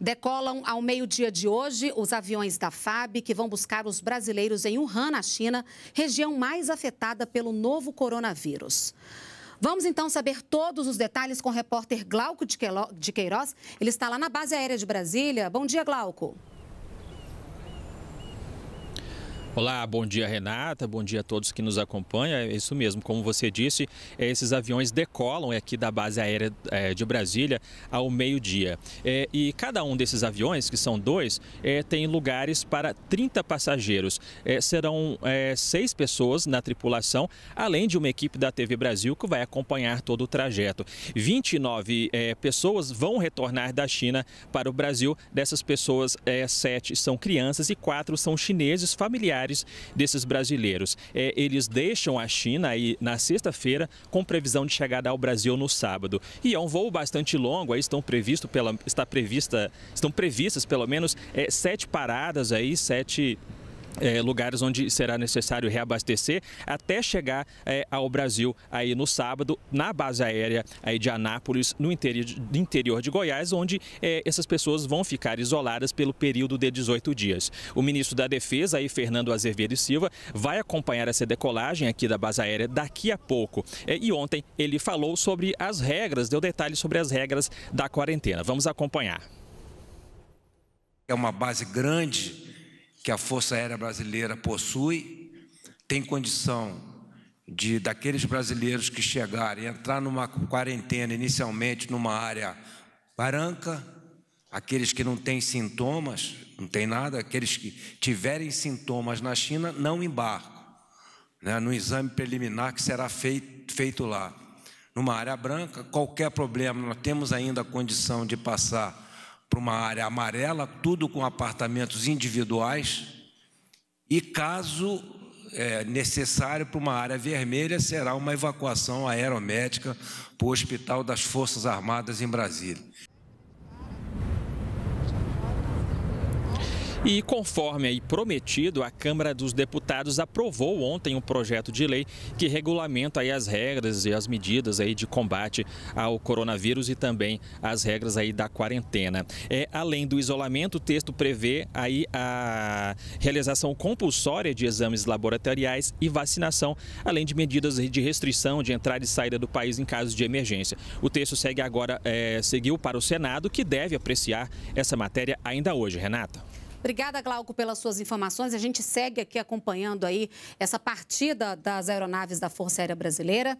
Decolam ao meio-dia de hoje os aviões da FAB que vão buscar os brasileiros em Wuhan, na China, região mais afetada pelo novo coronavírus. Vamos então saber todos os detalhes com o repórter Glauco de Queiroz. Ele está lá na base aérea de Brasília. Bom dia, Glauco. Olá, bom dia Renata, bom dia a todos que nos acompanham. É isso mesmo, como você disse, é, esses aviões decolam aqui da base aérea é, de Brasília ao meio-dia. É, e cada um desses aviões, que são dois, tem lugares para 30 passageiros. Serão seis pessoas na tripulação, além de uma equipe da TV Brasil que vai acompanhar todo o trajeto. 29 pessoas vão retornar da China para o Brasil. Dessas pessoas, sete são crianças e quatro são chineses familiares desses brasileiros. É, eles deixam a China aí na sexta-feira com previsão de chegada ao Brasil no sábado. E é um voo bastante longo, aí estão previsto pela, está prevista, estão previstas pelo menos é, sete paradas aí, sete é, lugares onde será necessário reabastecer até chegar é, ao Brasil aí no sábado na base aérea aí de Anápolis no interior de, interior de Goiás onde é, essas pessoas vão ficar isoladas pelo período de 18 dias o ministro da Defesa aí Fernando Azevedo Silva vai acompanhar essa decolagem aqui da base aérea daqui a pouco é, e ontem ele falou sobre as regras deu detalhes sobre as regras da quarentena vamos acompanhar é uma base grande que a Força Aérea Brasileira possui, tem condição de daqueles brasileiros que chegarem entrar numa quarentena inicialmente numa área branca, aqueles que não têm sintomas, não tem nada, aqueles que tiverem sintomas na China não embarcam, né, no exame preliminar que será feito, feito lá. Numa área branca, qualquer problema, nós temos ainda a condição de passar para uma área amarela, tudo com apartamentos individuais, e caso é, necessário para uma área vermelha, será uma evacuação aeromédica para o Hospital das Forças Armadas em Brasília. E conforme aí prometido, a Câmara dos Deputados aprovou ontem um projeto de lei que regulamenta aí as regras e as medidas aí de combate ao coronavírus e também as regras aí da quarentena. É, além do isolamento, o texto prevê aí a realização compulsória de exames laboratoriais e vacinação, além de medidas de restrição de entrada e saída do país em caso de emergência. O texto segue agora é, seguiu para o Senado, que deve apreciar essa matéria ainda hoje, Renata. Obrigada, Glauco, pelas suas informações. A gente segue aqui acompanhando aí essa partida das aeronaves da Força Aérea Brasileira.